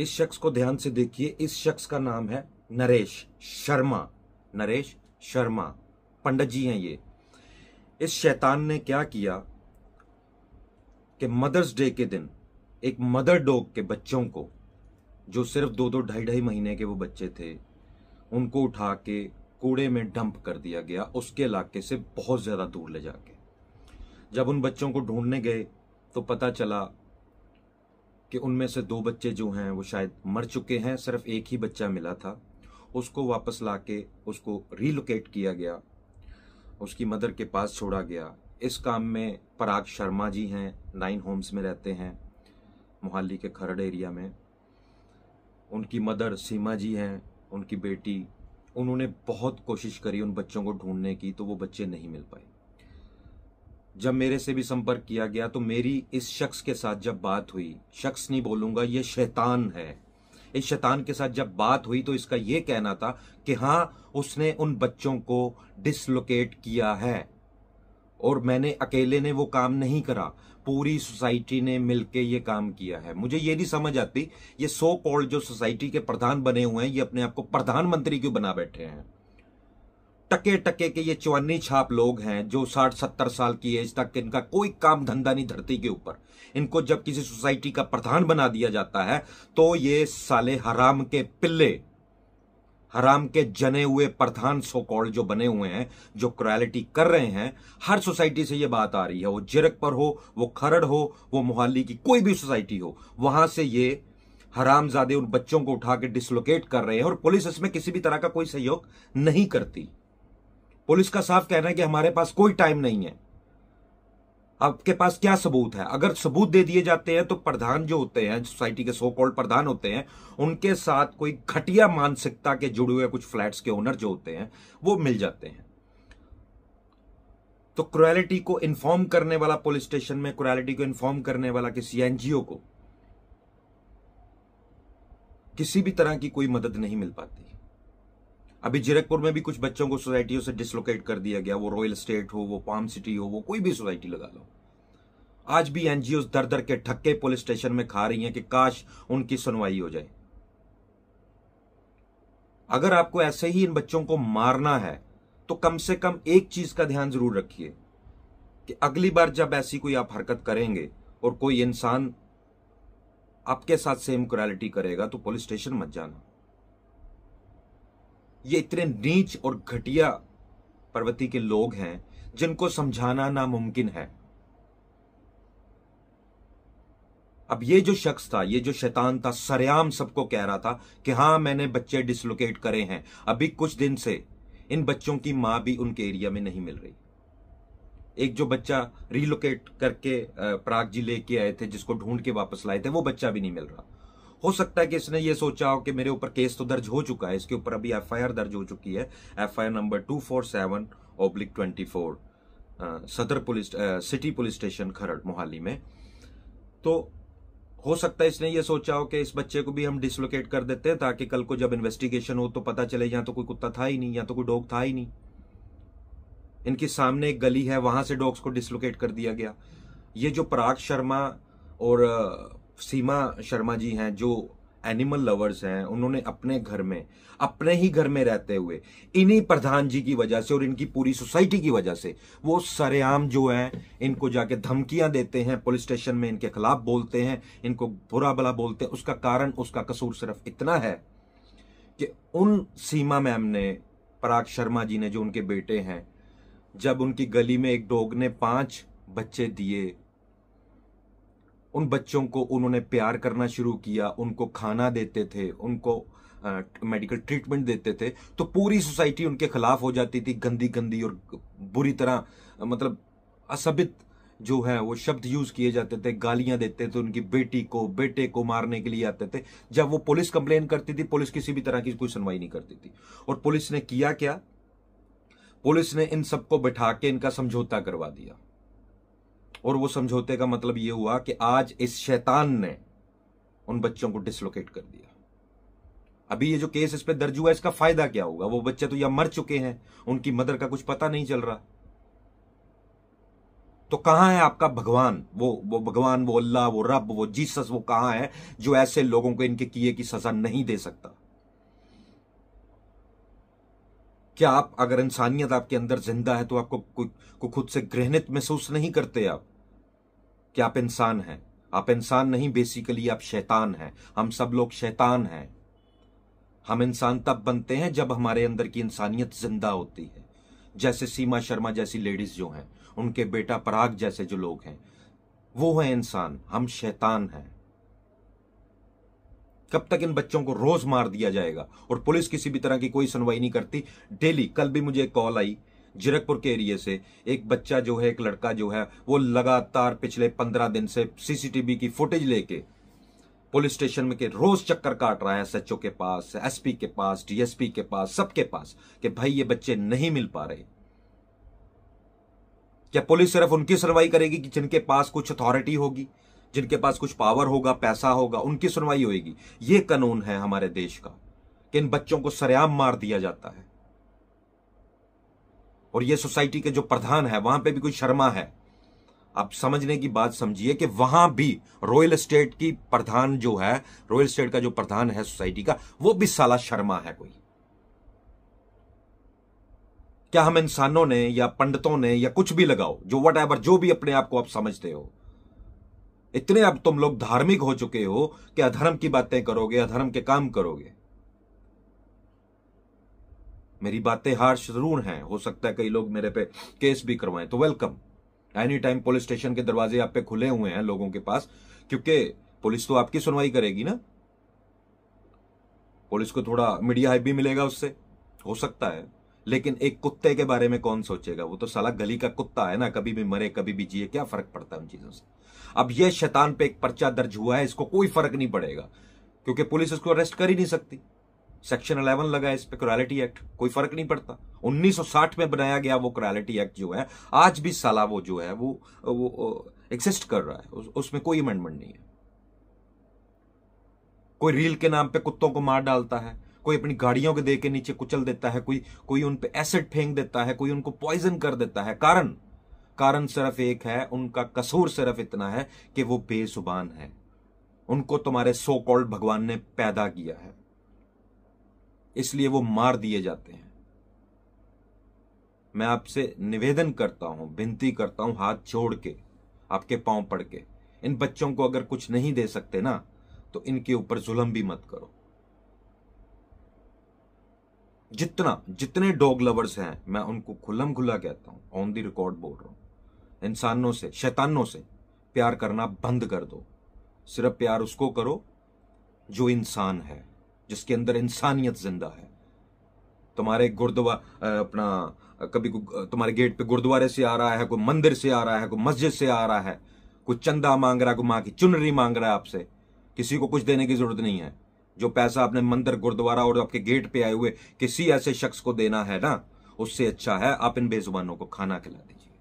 इस शख्स को ध्यान से देखिए इस शख्स का नाम है नरेश शर्मा नरेश शर्मा पंडित जी हैं ये इस शैतान ने क्या किया कि मदर्स डे के दिन एक मदर डॉग के बच्चों को जो सिर्फ दो दो ढाई ढाई महीने के वो बच्चे थे उनको उठा के कूड़े में डंप कर दिया गया उसके इलाके से बहुत ज़्यादा दूर ले जाके जब उन बच्चों को ढूंढने गए तो पता चला कि उनमें से दो बच्चे जो हैं वो शायद मर चुके हैं सिर्फ एक ही बच्चा मिला था उसको वापस ला के उसको रीलोकेट किया गया उसकी मदर के पास छोड़ा गया इस काम में पराग शर्मा जी हैं नाइन होम्स में रहते हैं मोहाली के खरड़ एरिया में उनकी मदर सीमा जी हैं उनकी बेटी उन्होंने बहुत कोशिश करी उन बच्चों को ढूंढने की तो वो बच्चे नहीं मिल पाए जब मेरे से भी संपर्क किया गया तो मेरी इस शख्स के साथ जब बात हुई शख्स नहीं बोलूंगा ये शैतान है इस शैतान के साथ जब बात हुई तो इसका यह कहना था कि हाँ उसने उन बच्चों को डिसलोकेट किया है और मैंने अकेले ने वो काम नहीं करा पूरी सोसाइटी ने मिलके ये काम किया है मुझे ये नहीं समझ आती ये सो कॉल्ड जो सोसाइटी के प्रधान बने हुए हैं ये अपने आप को प्रधानमंत्री क्यों बना बैठे हैं टके टके के ये चौवनी छाप लोग हैं जो साठ सत्तर साल की एज तक इनका कोई काम धंधा नहीं धरती के ऊपर इनको जब किसी सोसाइटी का प्रधान बना दिया जाता है तो ये साले हराम के पिल्ले हराम के जने हुए प्रधान सोकॉल जो बने हुए हैं जो क्रॉलिटी कर रहे हैं हर सोसाइटी से ये बात आ रही है वो जिरक पर हो वो खरड़ हो वो मोहाली की कोई भी सोसाइटी हो वहां से ये हरामजादे उन बच्चों को उठा के डिसलोकेट कर रहे हैं और पुलिस इसमें किसी भी तरह का कोई सहयोग नहीं करती पुलिस का साफ कहना है कि हमारे पास कोई टाइम नहीं है आपके पास क्या सबूत है अगर सबूत दे दिए जाते हैं तो प्रधान जो होते हैं सोसाइटी के सो कॉल्ड प्रधान होते हैं उनके साथ कोई घटिया मानसिकता के जुड़े हुए कुछ फ्लैट्स के ओनर जो होते हैं वो मिल जाते हैं तो क्रुएलिटी को इन्फॉर्म करने वाला पुलिस स्टेशन में क्रुएलिटी को इन्फॉर्म करने वाला किसी एनजीओ को किसी भी तरह की कोई मदद नहीं मिल पाती अभी जीरकपुर में भी कुछ बच्चों को सोसाइटियों से डिसलोकेट कर दिया गया वो रॉयल स्टेट हो वो पाम सिटी हो वो कोई भी सोसाइटी लगा लो आज भी एनजीओ दर दर के ठक्के पुलिस स्टेशन में खा रही हैं कि काश उनकी सुनवाई हो जाए अगर आपको ऐसे ही इन बच्चों को मारना है तो कम से कम एक चीज का ध्यान जरूर रखिए कि अगली बार जब ऐसी कोई आप हरकत करेंगे और कोई इंसान आपके साथ सेम क्रैलिटी करेगा तो पुलिस स्टेशन मत जाना ये इतने नीच और घटिया पर्वती के लोग हैं जिनको समझाना नामुमकिन है अब ये जो शख्स था ये जो शैतान था सरेआम सबको कह रहा था कि हां मैंने बच्चे डिसलोकेट करे हैं अभी कुछ दिन से इन बच्चों की मां भी उनके एरिया में नहीं मिल रही एक जो बच्चा रिलोकेट करके प्राग जी लेके आए थे जिसको ढूंढ के वापस लाए थे वो बच्चा भी नहीं मिल रहा हो सकता है कि इसने ये सोचा हो कि मेरे ऊपर केस तो दर्ज हो चुका है इसके ऊपर अभी एफ दर्ज हो चुकी है F number two four seven oblique twenty four Sadar police city police station Kharar Mohali में तो हो सकता है इसने ये सोचा हो कि इस बच्चे को भी हम डिसलोकेट कर देते हैं ताकि कल को जब इन्वेस्टिगेशन हो तो पता चले या तो कोई कुत्ता था ही नहीं या तो कोई डॉग था ही नहीं इनके सामने एक गली है वहां से डॉग्स को डिसलोकेट कर दिया गया ये जो पराग शर्मा और सीमा शर्मा जी हैं जो एनिमल लवर्स हैं उन्होंने अपने घर में अपने ही घर में रहते हुए इन्हीं प्रधान जी की वजह से और इनकी पूरी सोसाइटी की वजह से वो सरेआम जो है इनको जाके धमकियां देते हैं पुलिस स्टेशन में इनके खिलाफ बोलते हैं इनको बुरा भला बोलते हैं उसका कारण उसका कसूर सिर्फ इतना है कि उन सीमा मैम ने पराग शर्मा जी ने जो उनके बेटे हैं जब उनकी गली में एक डोग ने पांच बच्चे दिए उन बच्चों को उन्होंने प्यार करना शुरू किया उनको खाना देते थे उनको मेडिकल ट्रीटमेंट देते थे तो पूरी सोसाइटी उनके खिलाफ हो जाती थी गंदी गंदी और बुरी तरह मतलब असभित जो है वो शब्द यूज किए जाते थे गालियां देते थे उनकी बेटी को बेटे को मारने के लिए आते थे जब वो पुलिस कंप्लेन करती थी पुलिस किसी भी तरह की कोई सुनवाई नहीं करती थी और पुलिस ने किया क्या पुलिस ने इन सबको बैठा के इनका समझौता करवा दिया और वो समझौते का मतलब ये हुआ कि आज इस शैतान ने उन बच्चों को डिसलोकेट कर दिया अभी ये जो केस इस पर दर्ज हुआ इसका फायदा क्या होगा वो बच्चे तो या मर चुके हैं उनकी मदर का कुछ पता नहीं चल रहा तो कहां है आपका भगवान वो वो भगवान वो अल्लाह वो रब वो जीसस वो कहां है जो ऐसे लोगों को इनके किए की सजा नहीं दे सकता क्या आप अगर इंसानियत आपके अंदर जिंदा है तो आपको को खुद से गृहणित महसूस नहीं करते आप क्या आप इंसान हैं आप इंसान नहीं बेसिकली आप शैतान हैं हम सब लोग शैतान हैं हम इंसान तब बनते हैं जब हमारे अंदर की इंसानियत जिंदा होती है जैसे सीमा शर्मा जैसी लेडीज जो हैं उनके बेटा पराग जैसे जो लोग हैं वो हैं इंसान हम शैतान हैं कब तक इन बच्चों को रोज मार दिया जाएगा और पुलिस किसी भी तरह की कोई सुनवाई नहीं करती डेली कल भी मुझे एक कॉल आई जीरकपुर के एरिए से एक बच्चा जो है एक लड़का जो है वो लगातार पिछले पंद्रह दिन से सीसीटीवी की फुटेज लेके पुलिस स्टेशन में के रोज चक्कर काट रहा है एस के पास एसपी के पास डीएसपी के पास सबके पास कि भाई ये बच्चे नहीं मिल पा रहे क्या पुलिस सिर्फ उनकी सुनवाई करेगी कि जिनके पास कुछ अथॉरिटी होगी जिनके पास कुछ पावर होगा पैसा होगा उनकी सुनवाई होगी ये कानून है हमारे देश का कि इन बच्चों को सरेआम मार दिया जाता है और ये सोसाइटी के जो प्रधान है वहां पे भी कोई शर्मा है आप समझने की बात समझिए कि वहां भी रॉयल स्टेट की प्रधान जो है रॉयल स्टेट का जो प्रधान है सोसाइटी का वो भी साला शर्मा है कोई क्या हम इंसानों ने या पंडितों ने या कुछ भी लगाओ जो वट एवर जो भी अपने आप को आप समझते हो इतने अब तुम लोग धार्मिक हो चुके हो कि अधर्म की बातें करोगे अधर्म के काम करोगे मेरी बातें हार्श जरूर हैं हो सकता है कई लोग मेरे पे केस भी करवाएं तो welcome any time police station के दरवाजे आप पे खुले हुए हैं लोगों के पास क्योंकि पुलिस तो आपकी सुनवाई करेगी ना पुलिस को थोड़ा मीडिया हाइप भी मिलेगा उससे हो सकता है लेकिन एक कुत्ते के बारे में कौन सोचेगा वो तो साला गली का कुत्ता है ना कभी भी मरे कभी भी जिए क्या फर्क पड़ता है उन चीजों से अब ये शैतान पे एक पर्चा दर्ज हुआ है इसको कोई फर्क नहीं पड़ेगा क्योंकि पुलिस इसको अरेस्ट कर ही नहीं सकती सेक्शन अलेवन लगा इस पर क्रालिटी एक्ट कोई फर्क नहीं पड़ता 1960 में बनाया गया वो क्रालिटी एक्ट जो है आज भी साला वो जो है वो वो एग्जिस्ट कर रहा है उस, उसमें कोई अमेंडमेंट नहीं है कोई रील के नाम पे कुत्तों को मार डालता है कोई अपनी गाड़ियों को दे के नीचे कुचल देता है कोई कोई उन पर एसिड फेंक देता है कोई उनको पॉइजन कर देता है कारण कारण सिर्फ एक है उनका कसूर सिर्फ इतना है कि वो बेसुबान है उनको तुम्हारे सो कॉल्ड भगवान ने पैदा किया है इसलिए वो मार दिए जाते हैं मैं आपसे निवेदन करता हूं विनती करता हूं हाथ जोड़ के आपके पांव पड़ के इन बच्चों को अगर कुछ नहीं दे सकते ना तो इनके ऊपर जुलम भी मत करो जितना जितने डॉग लवर्स हैं मैं उनको खुल्लम खुला कहता हूँ ऑन दी रिकॉर्ड बोल रहा हूँ इंसानों से शैतानों से प्यार करना बंद कर दो सिर्फ प्यार उसको करो जो इंसान है जिसके अंदर इंसानियत जिंदा है तुम्हारे गुरुद्वारा अपना कभी तुम्हारे गेट पे गुरुद्वारे से आ रहा है कोई मंदिर से आ रहा है कोई मस्जिद से आ रहा है कोई चंदा मांग रहा है कोई माँ की चुनरी मांग रहा है आपसे किसी को कुछ देने की जरूरत नहीं है जो पैसा आपने मंदिर गुरुद्वारा और आपके गेट पे आए हुए किसी ऐसे शख्स को देना है ना उससे अच्छा है आप इन बेजुबानों को खाना खिला दीजिए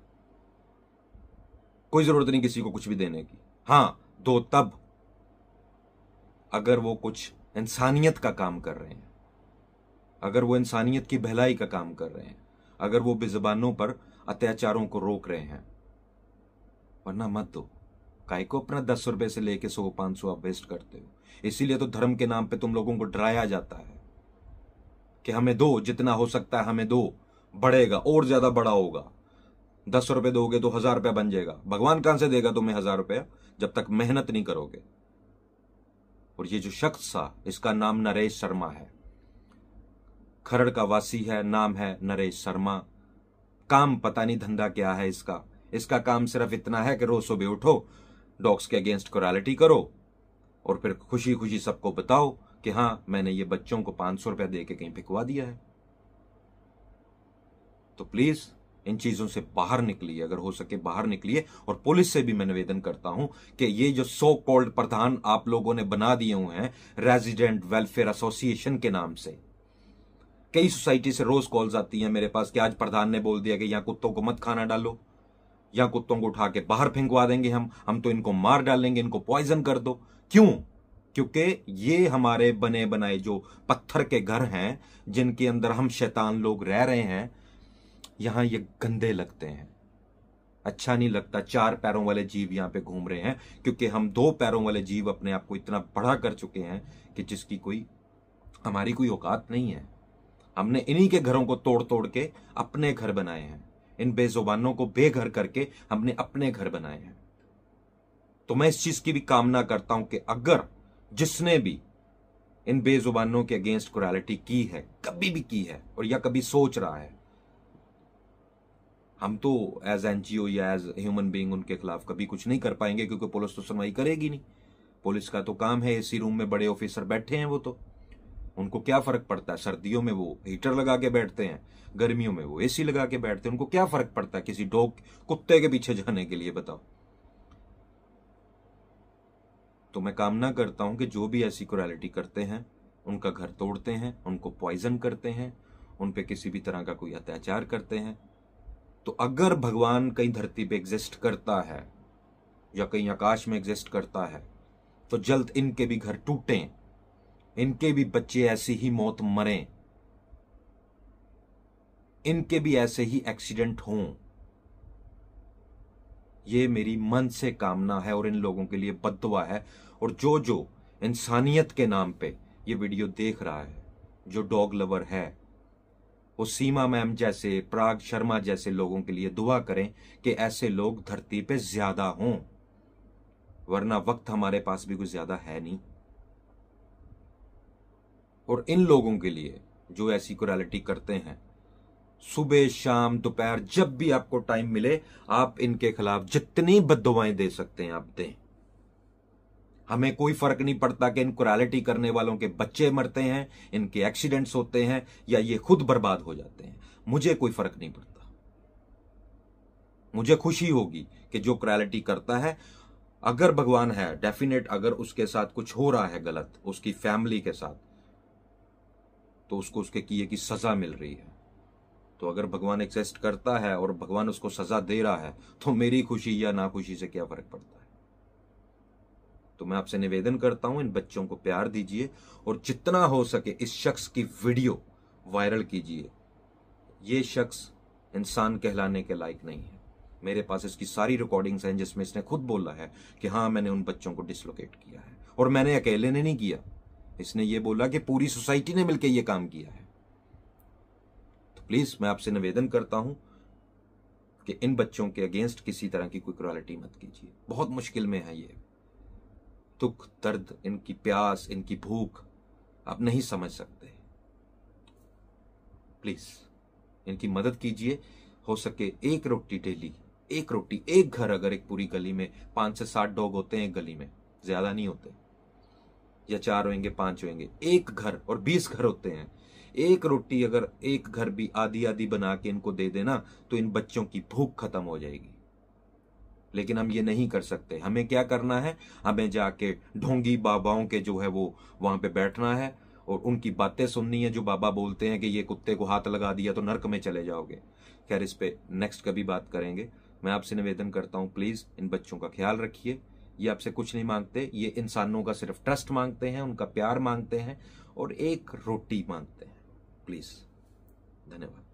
कोई जरूरत नहीं किसी को कुछ भी देने की हां दो तब अगर वो कुछ इंसानियत का काम कर रहे हैं अगर वो इंसानियत की भलाई का काम कर रहे हैं अगर वो बेजुबानों पर अत्याचारों को रोक रहे हैं वरना मत दो काय को अपना दस रुपए से लेके सौ पांच सौ आप वेस्ट करते हो इसीलिए तो धर्म के नाम पे तुम लोगों को डराया जाता है कि हमें दो जितना हो सकता है हमें दो बढ़ेगा और ज्यादा बड़ा होगा दस रुपए दोगे तो हजार रुपया बन जाएगा भगवान कहां से देगा तुम्हें हजार रुपया जब तक मेहनत नहीं करोगे और ये जो शख्स था इसका नाम नरेश शर्मा है खरड़ का वासी है नाम है नरेश शर्मा काम पता नहीं धंधा क्या है इसका इसका काम सिर्फ इतना है कि रोज सुबह उठो डॉग्स के अगेंस्ट क्रालिटी करो और फिर खुशी खुशी सबको बताओ कि हां मैंने ये बच्चों को पांच सौ रुपया दे के कहीं भिकवा दिया है तो प्लीज इन चीजों से बाहर निकलिए अगर हो सके बाहर निकलिए और पुलिस से भी मैं निवेदन करता हूं कि ये जो सो कॉल्ड प्रधान आप लोगों ने बना दिए हुए हैं रेजिडेंट वेलफेयर एसोसिएशन के नाम से कई सोसाइटी से रोज कॉल्स आती हैं मेरे पास कि आज प्रधान ने बोल दिया कि यहां कुत्तों को मत खाना डालो या कुत्तों को उठा के बाहर फेंकवा देंगे हम हम तो इनको मार डालेंगे इनको पॉइजन कर दो क्यों क्योंकि ये हमारे बने बनाए जो पत्थर के घर हैं जिनके अंदर हम शैतान लोग रह रहे हैं यहां ये गंदे लगते हैं अच्छा नहीं लगता चार पैरों वाले जीव यहां पे घूम रहे हैं क्योंकि हम दो पैरों वाले जीव अपने आप को इतना बड़ा कर चुके हैं कि जिसकी कोई हमारी कोई औकात नहीं है हमने इन्हीं के घरों को तोड़ तोड़ के अपने घर बनाए हैं इन बेजुबानों को बेघर करके हमने अपने घर बनाए हैं तो मैं इस चीज की भी कामना करता हूं कि अगर जिसने भी इन बेजुबानों के अगेंस्ट क्रैलिटी की है कभी भी की है और या कभी सोच रहा है हम तो एज एन या एज ह्यूमन बींग उनके खिलाफ कभी कुछ नहीं कर पाएंगे क्योंकि पुलिस तो सुनवाई करेगी नहीं पुलिस का तो काम है एसी रूम में बड़े ऑफिसर बैठे हैं वो तो उनको क्या फर्क पड़ता है सर्दियों में वो हीटर लगा के बैठते हैं गर्मियों में वो एसी लगा के बैठते हैं उनको क्या फर्क पड़ता है किसी डॉग कुत्ते के पीछे जाने के लिए बताओ तो मैं कामना करता हूं कि जो भी ऐसी क्रोलिटी करते हैं उनका घर तोड़ते हैं उनको पॉइजन करते हैं उन पे किसी भी तरह का कोई अत्याचार करते हैं तो अगर भगवान कहीं धरती पे एग्जिस्ट करता है या कहीं आकाश में एग्जिस्ट करता है तो जल्द इनके भी घर टूटें इनके भी बच्चे ऐसी ही मौत मरे इनके भी ऐसे ही एक्सीडेंट हों ये मेरी मन से कामना है और इन लोगों के लिए बदवा है और जो जो इंसानियत के नाम पे ये वीडियो देख रहा है जो डॉग लवर है वो सीमा मैम जैसे प्राग शर्मा जैसे लोगों के लिए दुआ करें कि ऐसे लोग धरती पे ज्यादा हों वरना वक्त हमारे पास भी कुछ ज्यादा है नहीं और इन लोगों के लिए जो ऐसी कुरलिटी करते हैं सुबह शाम दोपहर जब भी आपको टाइम मिले आप इनके खिलाफ जितनी बदवाएं दे सकते हैं आप दें हमें कोई फर्क नहीं पड़ता कि इन कुरालिटी करने वालों के बच्चे मरते हैं इनके एक्सीडेंट्स होते हैं या ये खुद बर्बाद हो जाते हैं मुझे कोई फर्क नहीं पड़ता मुझे खुशी होगी कि जो कुरालिटी करता है अगर भगवान है डेफिनेट अगर उसके साथ कुछ हो रहा है गलत उसकी फैमिली के साथ तो उसको उसके किए की सज़ा मिल रही है तो अगर भगवान एग्जिस्ट करता है और भगवान उसको सज़ा दे रहा है तो मेरी खुशी या नाखुशी से क्या फ़र्क पड़ता है तो मैं आपसे निवेदन करता हूं इन बच्चों को प्यार दीजिए और जितना हो सके इस शख्स की वीडियो वायरल कीजिए ये शख्स इंसान कहलाने के लायक नहीं है मेरे पास इसकी सारी रिकॉर्डिंग्स हैं जिसमें इसने खुद बोला है कि हाँ मैंने उन बच्चों को डिसलोकेट किया है और मैंने अकेले ने नहीं किया इसने ये बोला कि पूरी सोसाइटी ने मिलकर यह काम किया है तो प्लीज मैं आपसे निवेदन करता हूं कि इन बच्चों के अगेंस्ट किसी तरह की कोई क्रॉलिटी मत कीजिए बहुत मुश्किल में है ये दुख दर्द इनकी प्यास इनकी भूख आप नहीं समझ सकते प्लीज इनकी मदद कीजिए हो सके एक रोटी डेली एक रोटी एक घर अगर एक पूरी गली में पांच से सात डॉग होते हैं एक गली में ज्यादा नहीं होते या चार होंगे पांच होंगे एक घर और बीस घर होते हैं एक रोटी अगर एक घर भी आधी आधी बना के इनको दे देना तो इन बच्चों की भूख खत्म हो जाएगी लेकिन हम ये नहीं कर सकते हमें क्या करना है हमें जाके ढोंगी बाबाओं के जो है वो वहां पे बैठना है और उनकी बातें सुननी है जो बाबा बोलते हैं कि ये कुत्ते को हाथ लगा दिया तो नरक में चले जाओगे खैर इस पे नेक्स्ट कभी बात करेंगे मैं आपसे निवेदन करता हूँ प्लीज़ इन बच्चों का ख्याल रखिए ये आपसे कुछ नहीं मांगते ये इंसानों का सिर्फ ट्रस्ट मांगते हैं उनका प्यार मांगते हैं और एक रोटी मांगते हैं प्लीज़ धन्यवाद